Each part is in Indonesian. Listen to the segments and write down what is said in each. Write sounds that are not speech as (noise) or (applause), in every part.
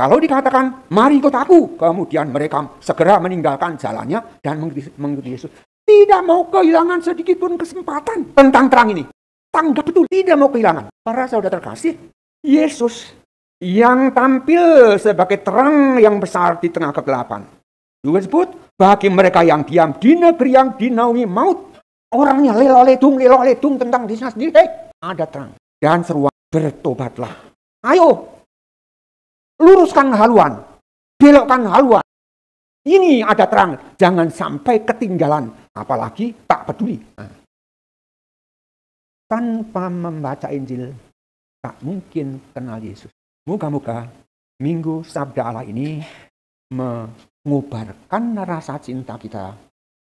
Kalau dikatakan, mari ikut aku. Kemudian mereka segera meninggalkan jalannya dan mengikuti Yesus. Tidak mau kehilangan sedikit pun kesempatan tentang terang ini. Tanggap betul, tidak mau kehilangan. Para saudara terkasih, Yesus yang tampil sebagai terang yang besar di tengah kegelapan. Juga disebut, bagi mereka yang diam di negeri yang dinaungi maut, orangnya lelaletung, lelaletung tentang dirinya sendiri. Hey, eh, ada terang. Dan seruan, bertobatlah. Ayo, luruskan haluan, belokkan haluan. Ini ada terang, jangan sampai ketinggalan, apalagi tak peduli. Tanpa membaca Injil, tak mungkin kenal Yesus. Muka-muka, minggu sabda Allah ini mengubarkan rasa cinta kita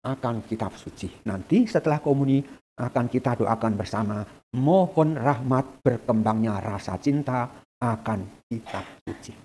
akan kitab suci. Nanti setelah komuni akan kita doakan bersama. Mohon rahmat berkembangnya rasa cinta akan kitab suci.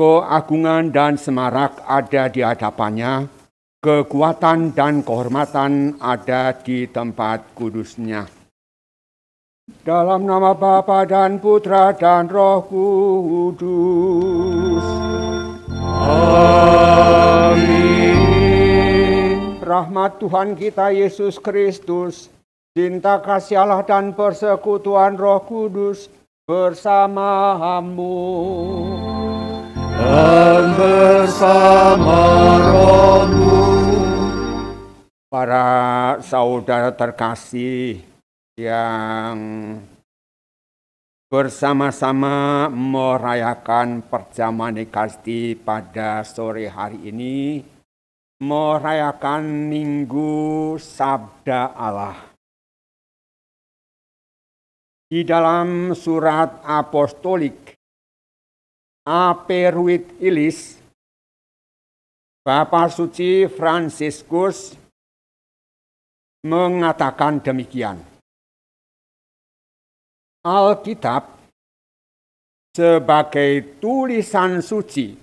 keagungan dan semarak ada di hadapannya, kekuatan dan kehormatan ada di tempat kudusnya. Dalam nama Bapa dan Putra dan Roh Kudus. Amin. Rahmat Tuhan kita Yesus Kristus, cinta kasih Allah dan persekutuan Roh Kudus bersama bersamamu dan bersama rohmu. Para saudara terkasih yang bersama-sama merayakan perjamuan Ekasti pada sore hari ini, merayakan Minggu Sabda Allah. Di dalam surat apostolik Aperuit Ilis, Bapak Suci Fransiskus mengatakan demikian. Alkitab sebagai tulisan suci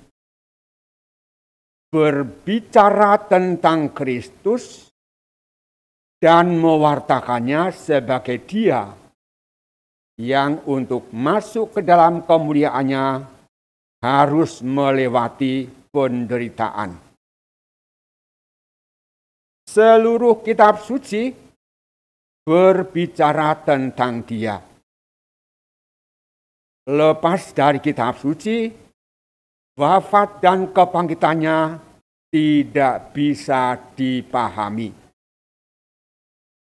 berbicara tentang Kristus dan mewartakannya sebagai Dia yang untuk masuk ke dalam kemuliaannya harus melewati penderitaan. Seluruh kitab suci berbicara tentang dia. Lepas dari kitab suci, wafat dan kebangkitannya tidak bisa dipahami.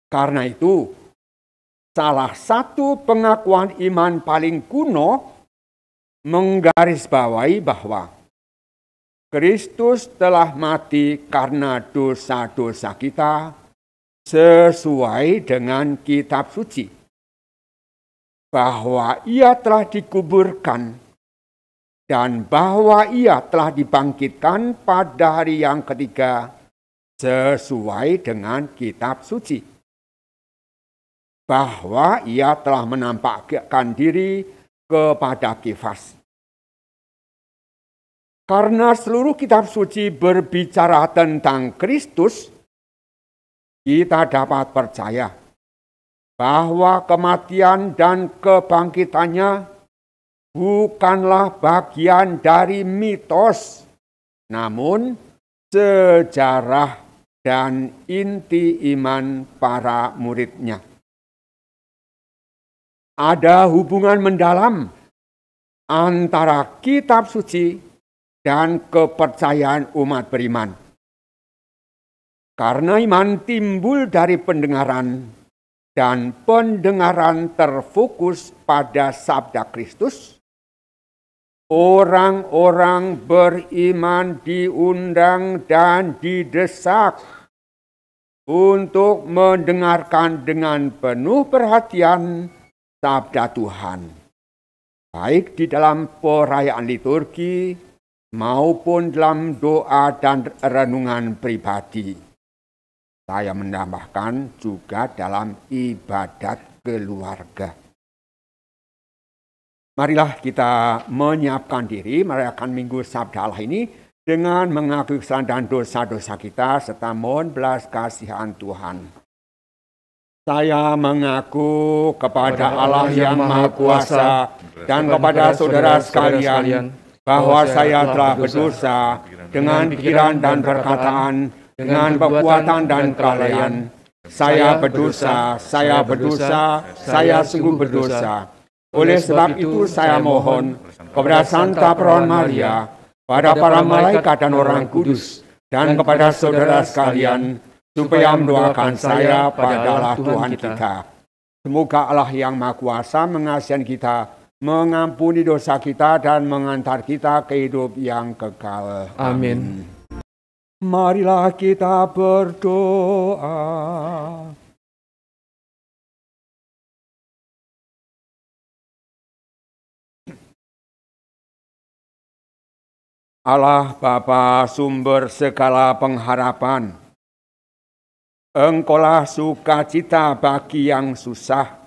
Karena itu, salah satu pengakuan iman paling kuno menggarisbawahi bahwa Kristus telah mati karena dosa-dosa kita sesuai dengan kitab suci. Bahwa ia telah dikuburkan dan bahwa ia telah dibangkitkan pada hari yang ketiga sesuai dengan kitab suci. Bahwa ia telah menampakkan diri kepada Kifas karena seluruh kitab suci berbicara tentang Kristus, kita dapat percaya bahwa kematian dan kebangkitannya bukanlah bagian dari mitos, namun sejarah dan inti iman para muridnya. Ada hubungan mendalam antara kitab suci dan kepercayaan umat beriman. Karena iman timbul dari pendengaran dan pendengaran terfokus pada sabda Kristus, orang-orang beriman diundang dan didesak untuk mendengarkan dengan penuh perhatian sabda Tuhan, baik di dalam perayaan liturgi maupun dalam doa dan renungan pribadi. Saya menambahkan juga dalam ibadat keluarga. Marilah kita menyiapkan diri merayakan Minggu Sabda Allah ini dengan mengakui kesalahan dan dosa-dosa kita serta mohon belas kasihan Tuhan. Saya mengaku kepada, Allah, yang Maha Kuasa dan kepada saudara sekalian bahwa saya telah berdosa dengan pikiran dan perkataan, dengan kekuatan dan kelalaian. Saya berdosa, saya berdosa, saya sungguh berdosa. Oleh sebab itu saya mohon kepada Santa Peron Maria, pada para malaikat dan orang kudus, dan kepada saudara sekalian, supaya mendoakan saya pada Tuhan kita. Semoga Allah yang Maha Kuasa mengasihi kita mengampuni dosa kita dan mengantar kita ke hidup yang kekal. Amin. Marilah kita berdoa. Allah Bapa sumber segala pengharapan. Engkaulah sukacita bagi yang susah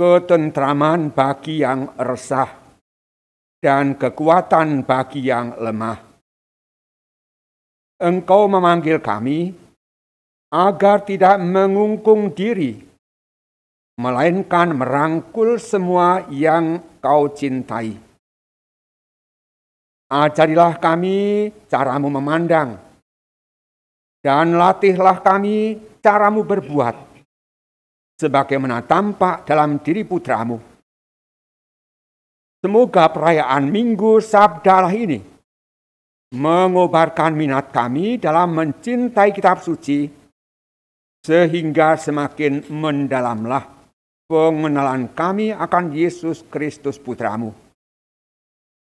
ketentraman bagi yang resah, dan kekuatan bagi yang lemah. Engkau memanggil kami agar tidak mengungkung diri, melainkan merangkul semua yang kau cintai. Ajarilah kami caramu memandang, dan latihlah kami caramu berbuat sebagaimana tampak dalam diri putramu. Semoga perayaan Minggu Sabdalah ini mengobarkan minat kami dalam mencintai kitab suci sehingga semakin mendalamlah pengenalan kami akan Yesus Kristus putramu.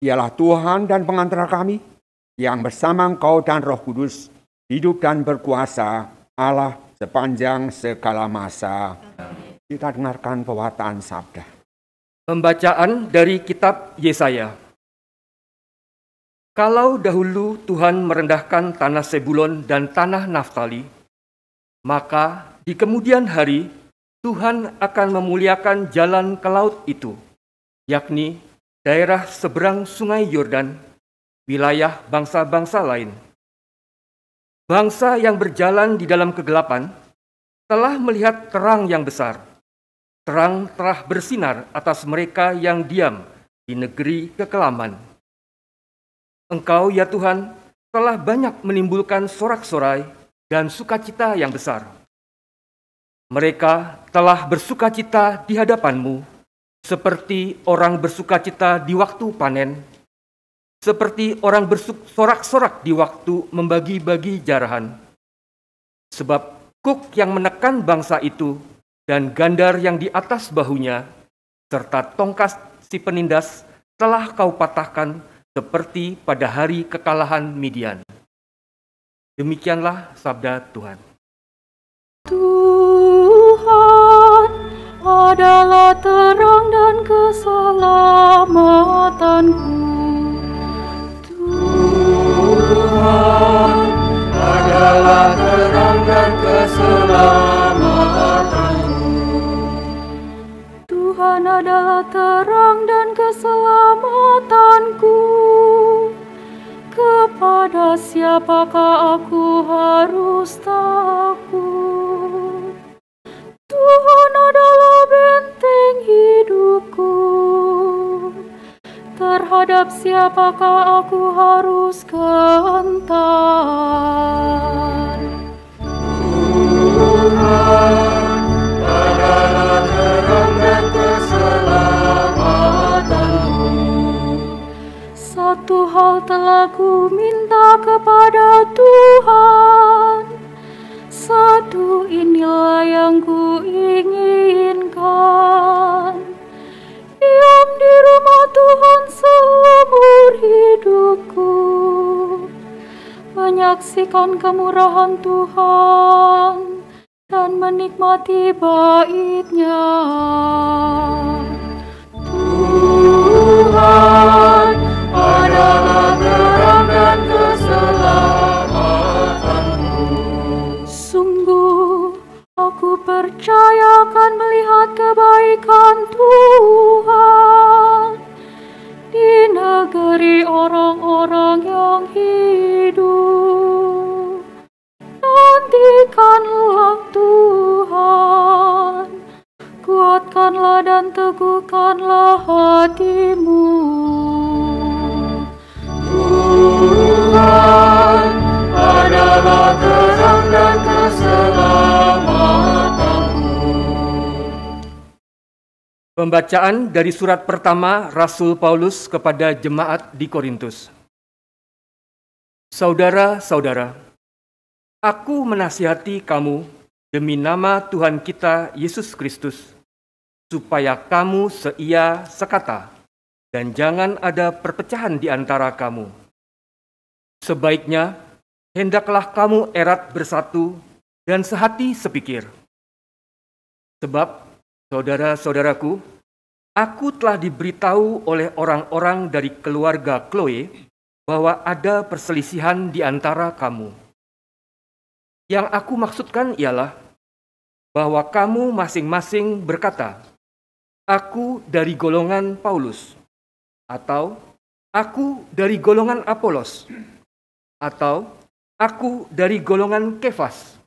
ialah Tuhan dan pengantara kami yang bersama engkau dan roh kudus hidup dan berkuasa Allah sepanjang segala masa. Kita dengarkan pewartaan sabda. Pembacaan dari kitab Yesaya. Kalau dahulu Tuhan merendahkan tanah Sebulon dan tanah Naftali, maka di kemudian hari Tuhan akan memuliakan jalan ke laut itu, yakni daerah seberang sungai Yordan, wilayah bangsa-bangsa lain Bangsa yang berjalan di dalam kegelapan telah melihat terang yang besar. Terang telah bersinar atas mereka yang diam di negeri kekelaman. Engkau, ya Tuhan, telah banyak menimbulkan sorak-sorai dan sukacita yang besar. Mereka telah bersukacita di hadapanmu, seperti orang bersukacita di waktu panen seperti orang bersorak-sorak di waktu membagi-bagi jarahan. Sebab Kuk yang menekan bangsa itu dan gandar yang di atas bahunya, serta tongkas si penindas telah kau patahkan seperti pada hari kekalahan Midian. Demikianlah sabda Tuhan. Tuhan adalah terang dan keselamatanku. Tuhan adalah terang dan keselamatanku. Tuhan adalah terang dan keselamatanku. Kepada siapakah aku harus takut? Tuhan adalah benteng hidupku terhadap siapakah aku harus kentar. Tuhan adalah terang dan keselamatanmu satu hal telah ku minta kepada Tuhan satu inilah yang ku inginkan diam di rumah Tuhan seumur hidupku menyaksikan kemurahan Tuhan dan menikmati baitnya. Tuhan adalah terang dan keselamatanku. Sungguh aku percaya akan melihat kebaikan Tuhan di negeri orang. Pembacaan dari surat pertama Rasul Paulus kepada jemaat di Korintus. Saudara-saudara, aku menasihati kamu demi nama Tuhan kita Yesus Kristus, supaya kamu seia sekata, dan jangan ada perpecahan di antara kamu. Sebaiknya, hendaklah kamu erat bersatu dan sehati sepikir. Sebab, saudara-saudaraku, Aku telah diberitahu oleh orang-orang dari keluarga Chloe bahwa ada perselisihan di antara kamu. Yang aku maksudkan ialah bahwa kamu masing-masing berkata, "Aku dari golongan Paulus," atau "Aku dari golongan Apolos," atau "Aku dari golongan Kefas,"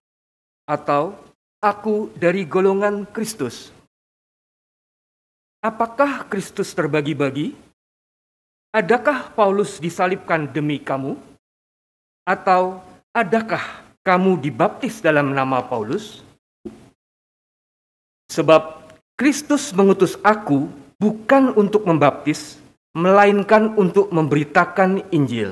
atau "Aku dari golongan Kristus." Apakah Kristus terbagi-bagi? Adakah Paulus disalibkan demi kamu? Atau adakah kamu dibaptis dalam nama Paulus? Sebab Kristus mengutus aku bukan untuk membaptis, melainkan untuk memberitakan Injil.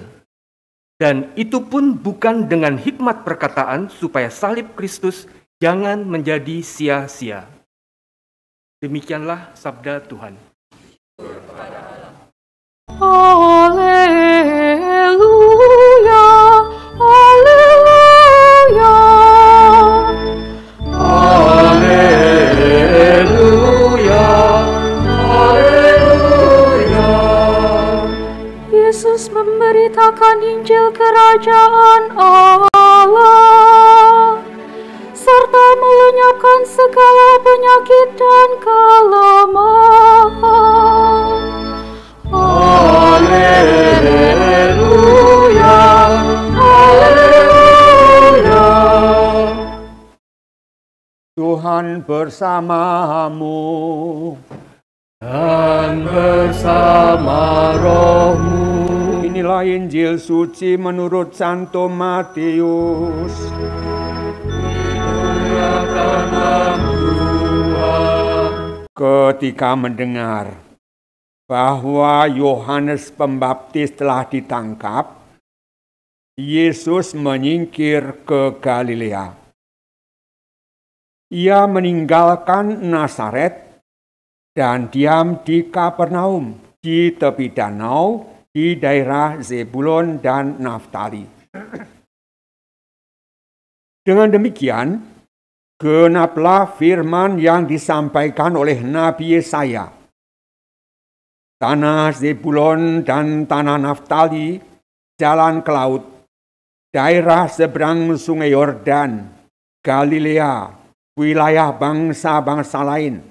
Dan itu pun bukan dengan hikmat perkataan supaya salib Kristus jangan menjadi sia-sia. Demikianlah sabda Tuhan. Oleh bersamamu dan bersama rohmu. Inilah Injil suci menurut Santo Matius. Ketika mendengar bahwa Yohanes Pembaptis telah ditangkap, Yesus menyingkir ke Galilea ia meninggalkan Nazaret dan diam di Kapernaum, di tepi danau, di daerah Zebulon dan Naftali. Dengan demikian, genaplah firman yang disampaikan oleh Nabi Yesaya. Tanah Zebulon dan tanah Naftali, jalan ke laut, daerah seberang sungai Yordan, Galilea, wilayah bangsa-bangsa lain.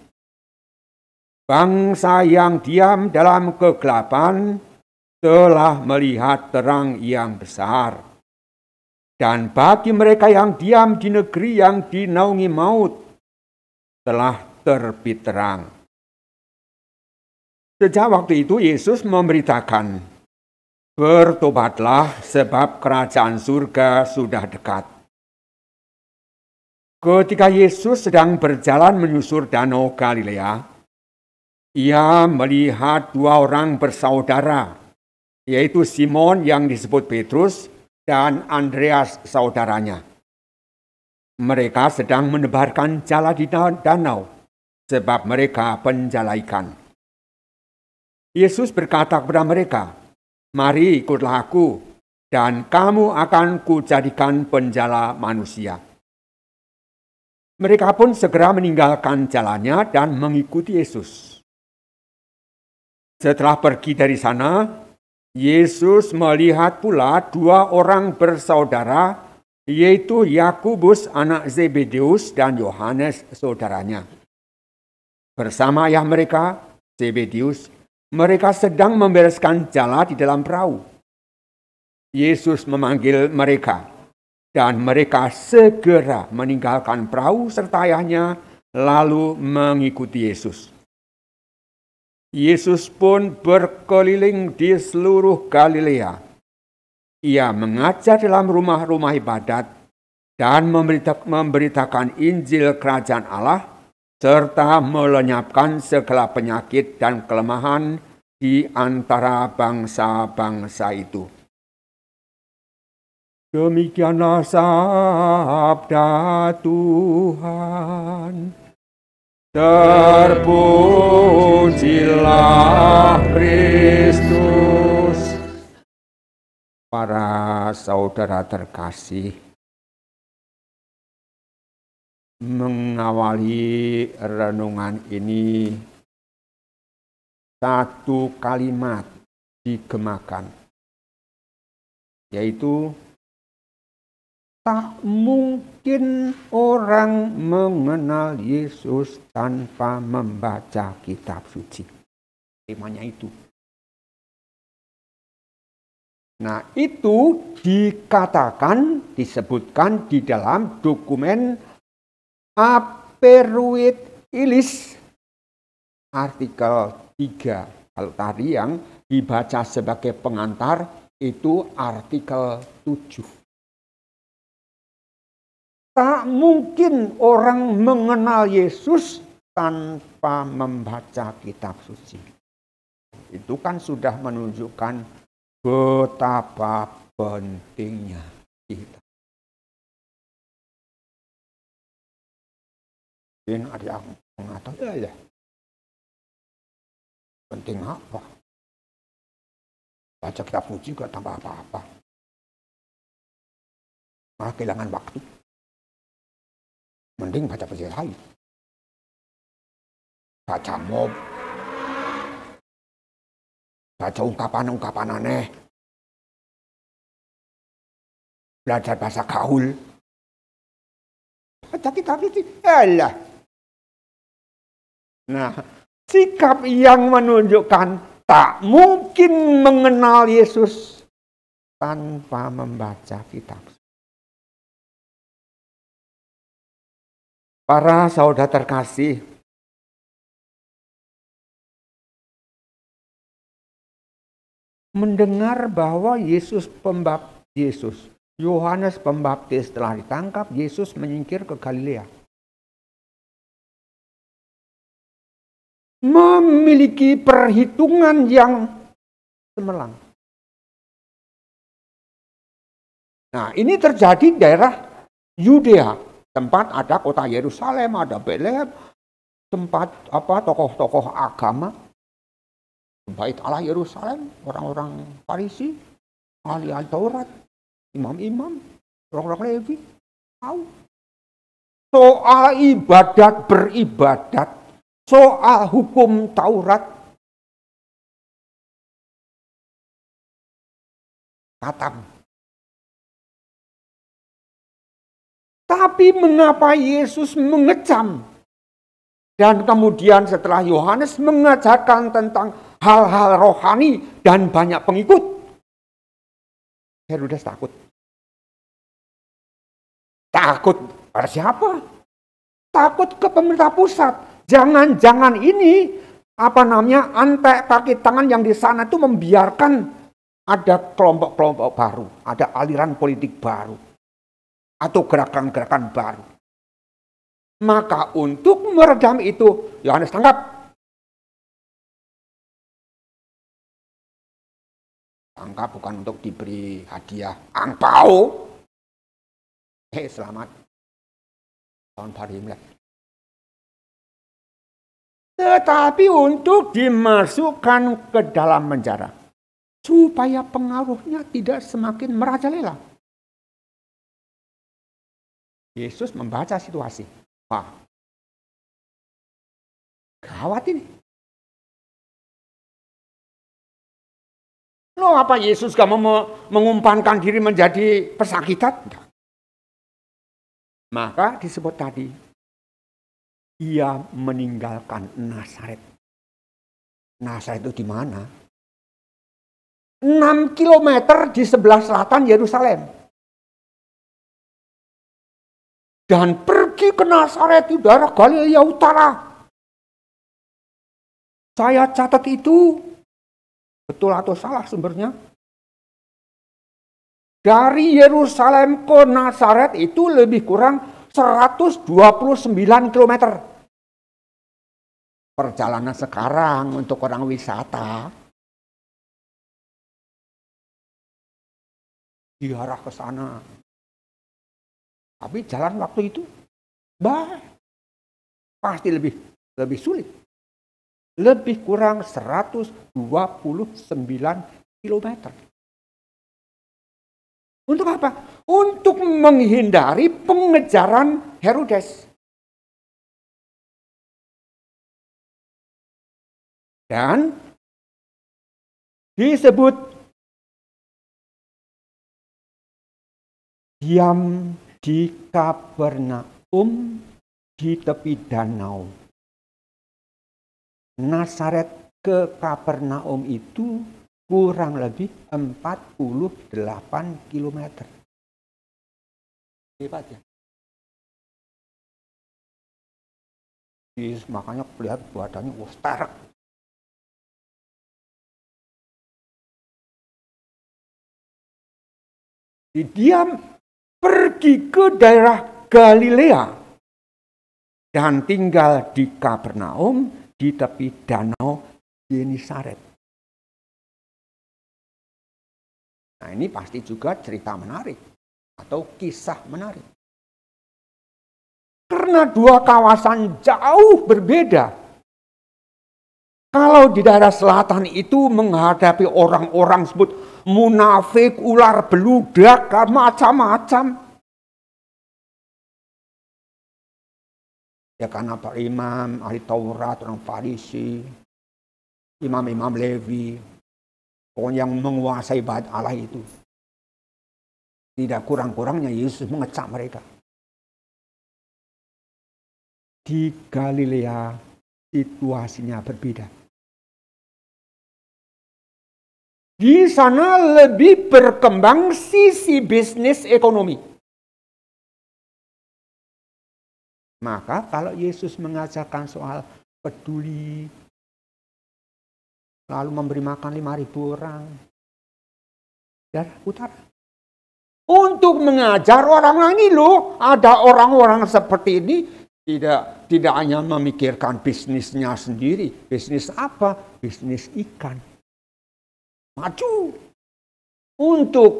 Bangsa yang diam dalam kegelapan telah melihat terang yang besar. Dan bagi mereka yang diam di negeri yang dinaungi maut, telah terbit terang. Sejak waktu itu Yesus memberitakan, Bertobatlah sebab kerajaan surga sudah dekat. Ketika Yesus sedang berjalan menyusur danau Galilea, ia melihat dua orang bersaudara, yaitu Simon yang disebut Petrus dan Andreas saudaranya. Mereka sedang menebarkan jala di danau, sebab mereka penjala ikan. Yesus berkata kepada mereka, Mari ikutlah aku, dan kamu akan kujadikan penjala manusia. Mereka pun segera meninggalkan jalannya dan mengikuti Yesus. Setelah pergi dari sana, Yesus melihat pula dua orang bersaudara, yaitu Yakubus anak Zebedeus dan Yohanes saudaranya. Bersama ayah mereka, Zebedeus, mereka sedang membereskan jala di dalam perahu. Yesus memanggil mereka. Dan mereka segera meninggalkan perahu serta ayahnya, lalu mengikuti Yesus. Yesus pun berkeliling di seluruh Galilea. Ia mengajar dalam rumah-rumah ibadat dan memberitakan Injil Kerajaan Allah serta melenyapkan segala penyakit dan kelemahan di antara bangsa-bangsa itu. Demikianlah sabda Tuhan. Terpujilah Kristus. Para saudara terkasih, mengawali renungan ini satu kalimat digemakan, yaitu Tak mungkin orang mengenal Yesus tanpa membaca kitab suci. Temanya itu. Nah, itu dikatakan, disebutkan di dalam dokumen Aperuit Ilis artikel 3. Kalau tadi yang dibaca sebagai pengantar itu artikel 7. Tak mungkin orang mengenal Yesus tanpa membaca kitab suci. Itu kan sudah menunjukkan betapa pentingnya kita. Mungkin ada yang mengatakan, ya ya, penting apa? Baca kitab suci gak tambah apa-apa. Malah kehilangan waktu mending baca puisi lain Baca mob. Baca ungkapan-ungkapan aneh. Belajar bahasa kaul. Baca kitab suci. Allah Nah, sikap yang menunjukkan tak mungkin mengenal Yesus tanpa membaca kitab Para saudara terkasih, mendengar bahwa Yesus pembap Yesus, Yohanes Pembaptis telah ditangkap, Yesus menyingkir ke Galilea. Memiliki perhitungan yang semelang. Nah, ini terjadi di daerah Yudea, tempat ada kota Yerusalem, ada Bethlehem, tempat apa tokoh-tokoh agama, bait Allah Yerusalem, orang-orang Farisi, ahli Taurat, imam-imam, orang-orang Levi, tahu. Soal ibadat beribadat, soal hukum Taurat, kata Tapi mengapa Yesus mengecam? Dan kemudian setelah Yohanes mengajarkan tentang hal-hal rohani dan banyak pengikut. Herodes takut. Takut pada siapa? Takut ke pemerintah pusat. Jangan-jangan ini apa namanya antek kaki tangan yang di sana itu membiarkan ada kelompok-kelompok baru, ada aliran politik baru atau gerakan-gerakan baru. Maka untuk meredam itu, Yohanes tangkap. Tangkap bukan untuk diberi hadiah angpau. Hei selamat. Tahun baru Imlek. Tetapi untuk dimasukkan ke dalam penjara. Supaya pengaruhnya tidak semakin merajalela Yesus membaca situasi. Wah, gawat ini. no, apa Yesus gak mau mengumpankan diri menjadi pesakitan? Enggak. Maka disebut tadi, ia meninggalkan Nasaret. Nasaret itu di mana? 6 km di sebelah selatan Yerusalem dan pergi ke Nasaret di daerah Galilea Utara. Saya catat itu, betul atau salah sumbernya. Dari Yerusalem ke Nasaret itu lebih kurang 129 km. Perjalanan sekarang untuk orang wisata. Diarah ke sana. Tapi jalan waktu itu bah pasti lebih lebih sulit. Lebih kurang 129 km. Untuk apa? Untuk menghindari pengejaran Herodes. Dan disebut diam di Kapernaum di tepi danau. Nasaret ke Kapernaum itu kurang lebih 48 km. Hebat ya. Yes, makanya kelihatan badannya ustadz. Di diam pergi ke daerah Galilea dan tinggal di Kapernaum di tepi danau Genesaret. Nah ini pasti juga cerita menarik atau kisah menarik. Karena dua kawasan jauh berbeda, kalau di daerah selatan itu menghadapi orang-orang sebut munafik, ular beludak, macam-macam. Ya karena para imam, ahli Taurat, orang Farisi, imam-imam Levi, pokoknya yang menguasai bahan Allah itu. Tidak kurang-kurangnya Yesus mengecam mereka. Di Galilea situasinya berbeda. Di sana lebih berkembang sisi bisnis ekonomi. Maka kalau Yesus mengajarkan soal peduli, lalu memberi makan lima 5.000 orang, daerah utara. Untuk mengajar orang-orang ini loh, ada orang-orang seperti ini tidak tidak hanya memikirkan bisnisnya sendiri. Bisnis apa? Bisnis ikan maju. Untuk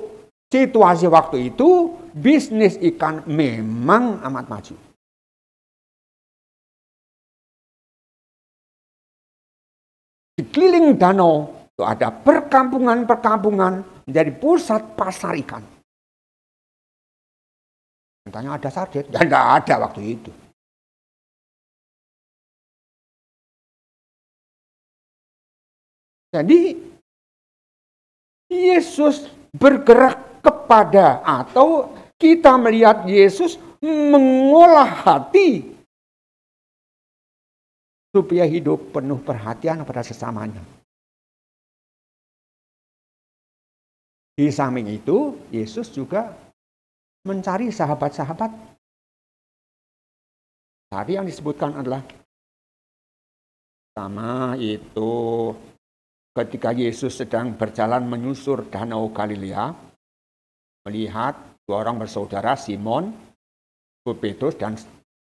situasi waktu itu, bisnis ikan memang amat maju. Di keliling danau itu ada perkampungan-perkampungan menjadi pusat pasar ikan. Tanya ada sarden? Ya enggak ada waktu itu. Jadi Yesus bergerak kepada atau kita melihat Yesus mengolah hati supaya hidup penuh perhatian pada sesamanya. Di samping itu, Yesus juga mencari sahabat-sahabat. Tadi yang disebutkan adalah sama itu ketika Yesus sedang berjalan menyusur danau Galilea, melihat dua orang bersaudara Simon, Petrus dan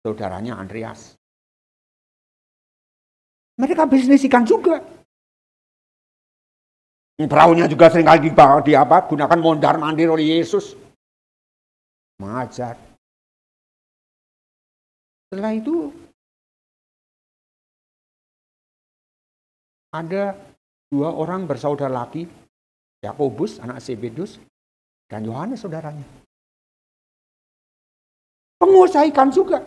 saudaranya Andreas. Mereka bisnis ikan juga. Perahunya juga seringkali dibawa di apa? Gunakan mondar mandir oleh Yesus. Mengajar. Setelah itu ada dua orang bersaudara laki, Yakobus anak Sebedus dan Yohanes saudaranya. Pengusaha ikan juga.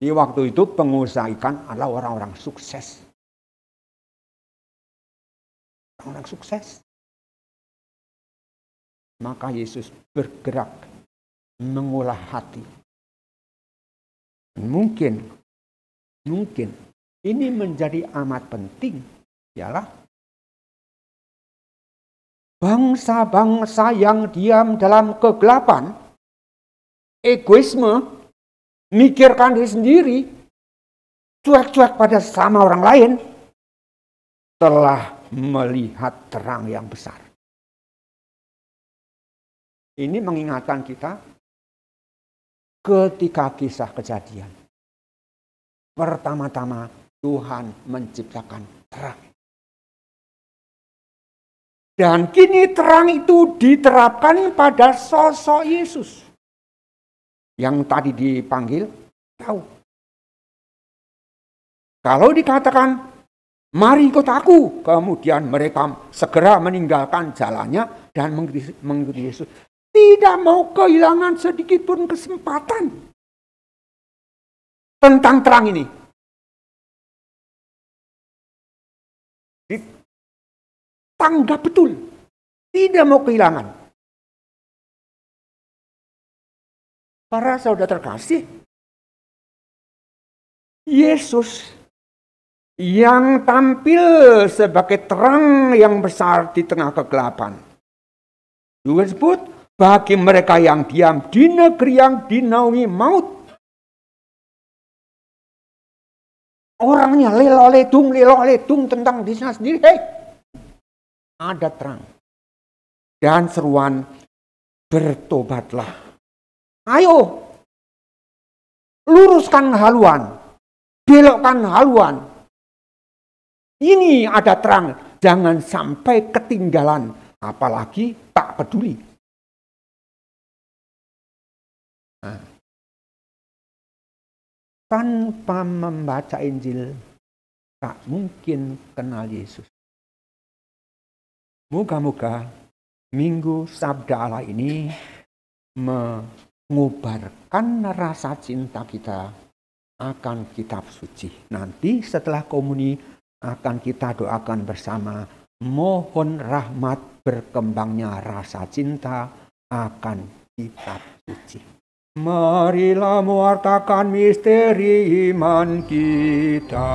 Di waktu itu pengusaha ikan adalah orang-orang sukses. Orang-orang sukses. Maka Yesus bergerak mengolah hati. Mungkin, mungkin ini menjadi amat penting ialah bangsa-bangsa yang diam dalam kegelapan, egoisme, mikirkan diri sendiri, cuek-cuek pada sama orang lain, telah melihat terang yang besar. Ini mengingatkan kita ketika kisah kejadian. Pertama-tama Tuhan menciptakan terang. Dan kini terang itu diterapkan pada sosok Yesus. Yang tadi dipanggil tahu. Kalau dikatakan, mari ikut aku. Kemudian mereka segera meninggalkan jalannya dan mengikuti Yesus. Tidak mau kehilangan sedikit pun kesempatan. Tentang terang ini tanggap betul. Tidak mau kehilangan. Para saudara terkasih, Yesus yang tampil sebagai terang yang besar di tengah kegelapan. Juga disebut bagi mereka yang diam di negeri yang dinaungi maut. Orangnya lelo letung, lelo letung tentang dirinya sendiri. Hei, ada terang. Dan seruan bertobatlah. Ayo, luruskan haluan, belokkan haluan. Ini ada terang, jangan sampai ketinggalan, apalagi tak peduli. Nah, tanpa membaca Injil, tak mungkin kenal Yesus. Moga-moga minggu sabda Allah ini mengubarkan rasa cinta kita akan kitab suci. Nanti setelah komuni akan kita doakan bersama mohon rahmat berkembangnya rasa cinta akan kitab suci. Marilah mewartakan misteri iman kita.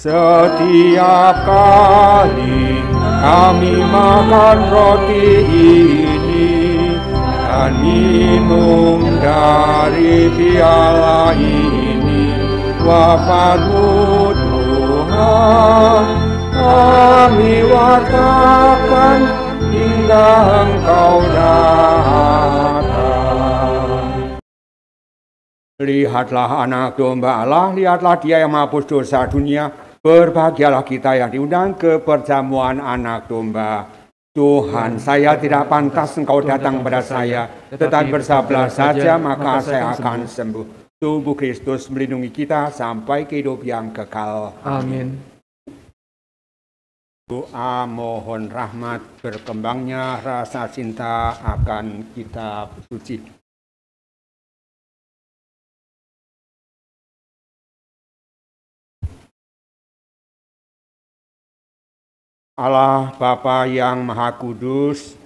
Setiap kali kami makan roti ini dan minum dari piala ini, wafatmu Tuhan kami wartakan hingga Engkau datang. Lihatlah anak domba Allah, lihatlah dia yang menghapus dosa dunia, Berbahagialah kita yang diundang ke perjamuan anak domba. Tuhan, saya tidak pantas engkau datang pada saya, tetapi bersablah saja maka saya akan sembuh. Tubuh Kristus melindungi kita sampai ke hidup yang kekal. Amin. Doa mohon rahmat berkembangnya rasa cinta akan kita suci. Allah Bapa yang Maha Kudus,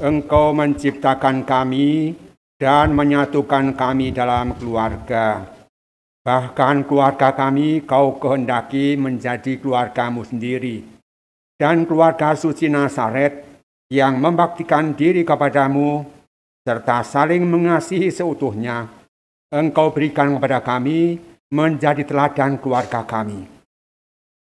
Engkau menciptakan kami dan menyatukan kami dalam keluarga. Bahkan keluarga kami kau kehendaki menjadi keluargamu sendiri. Dan keluarga suci Nazaret yang membaktikan diri kepadamu serta saling mengasihi seutuhnya, engkau berikan kepada kami menjadi teladan keluarga kami.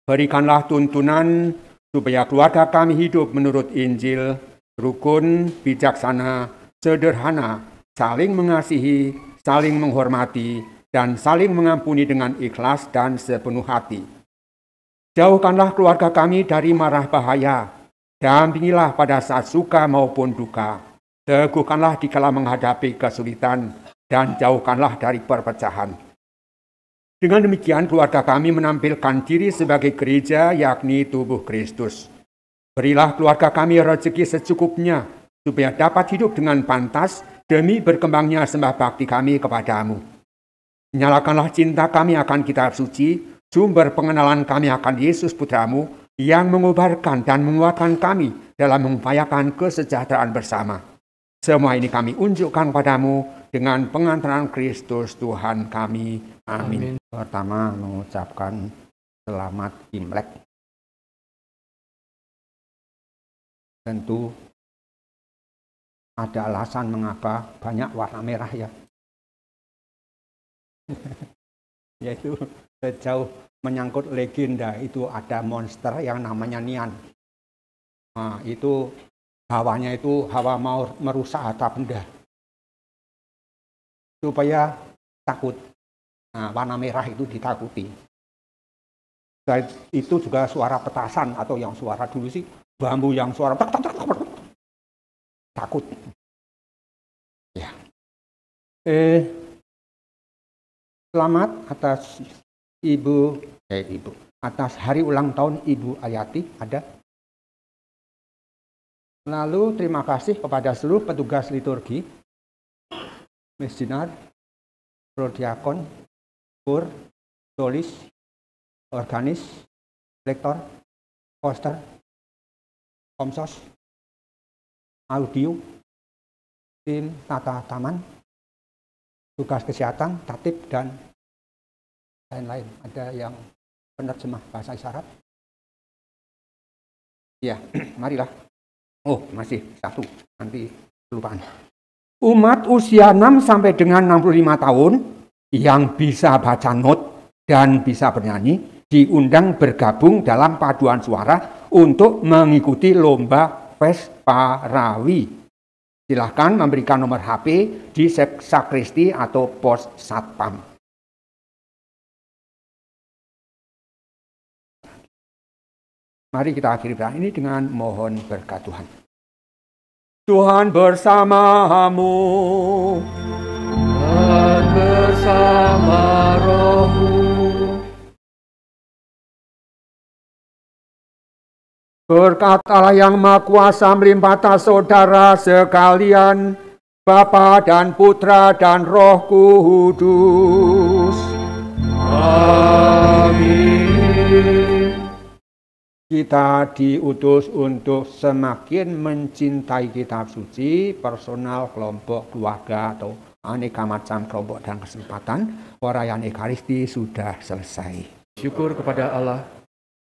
Berikanlah tuntunan supaya keluarga kami hidup menurut Injil, rukun, bijaksana, sederhana, saling mengasihi, saling menghormati, dan saling mengampuni dengan ikhlas dan sepenuh hati. Jauhkanlah keluarga kami dari marah bahaya, dampingilah pada saat suka maupun duka, teguhkanlah dikala menghadapi kesulitan, dan jauhkanlah dari perpecahan. Dengan demikian keluarga kami menampilkan diri sebagai gereja yakni tubuh Kristus. Berilah keluarga kami rezeki secukupnya supaya dapat hidup dengan pantas demi berkembangnya sembah bakti kami kepadamu. Nyalakanlah cinta kami akan kitab suci, sumber pengenalan kami akan Yesus Putramu yang mengubarkan dan menguatkan kami dalam mengupayakan kesejahteraan bersama. Semua ini kami unjukkan padamu dengan pengantaran Kristus Tuhan kami. Amin. Amin. Pertama, mengucapkan selamat Imlek. Tentu ada alasan mengapa banyak warna merah ya. (laughs) Yaitu sejauh menyangkut legenda itu ada monster yang namanya Nian. Nah, itu hawanya itu hawa mau merusak harta benda. Supaya takut Nah, warna merah itu ditakuti. Dan itu juga suara petasan atau yang suara dulu sih bambu yang suara takut. Ya. Eh, selamat atas ibu eh ibu atas hari ulang tahun ibu Ayati ada. Lalu terima kasih kepada seluruh petugas liturgi, Mesinar, prodiakon, ukur, tulis Organis, Lektor, Poster, Komsos, Audio, Tim Tata Taman, Tugas Kesehatan, Tatib, dan lain-lain. Ada yang penerjemah bahasa isyarat. Ya, (clears throat) marilah. Oh, masih satu. Nanti kelupaan. Umat usia 6 sampai dengan 65 tahun yang bisa baca not dan bisa bernyanyi diundang bergabung dalam paduan suara untuk mengikuti lomba Vespa Rawi. Silahkan memberikan nomor HP di sakristi atau pos satpam. Mari kita akhiri perang ini dengan mohon berkat Tuhan. Tuhan bersamamu bersama rohmu. Berkatalah yang Maha Kuasa melimpah saudara sekalian, Bapa dan Putra dan Roh Kudus. Amin. Kita diutus untuk semakin mencintai kitab suci, personal, kelompok, keluarga, atau aneka macam kelompok dan kesempatan, warayan Ekaristi sudah selesai. Syukur kepada Allah